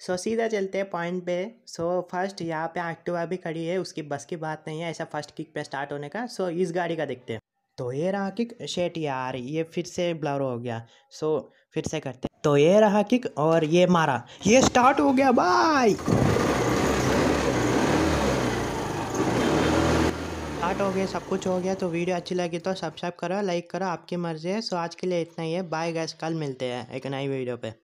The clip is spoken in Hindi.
सो so, सीधा चलते हैं पॉइंट पे सो so, फर्स्ट यहाँ पे एक्टिवा भी खड़ी है उसकी बस की बात नहीं है ऐसा फर्स्ट किक पे स्टार्ट होने का सो so, इस गाड़ी का देखते हैं तो ये रहा किक शेट यार ये फिर से ब्लर हो गया सो so, फिर से करते तो ये रहा किक और ये मारा ये स्टार्ट हो गया बाय स्टार्ट हो गया सब कुछ हो गया तो वीडियो अच्छी लगी तो सब्सक्राइब करो लाइक करो आपकी मर्जी है सो आज के लिए इतना ही है बाय गैस कल मिलते हैं एक नई वीडियो पे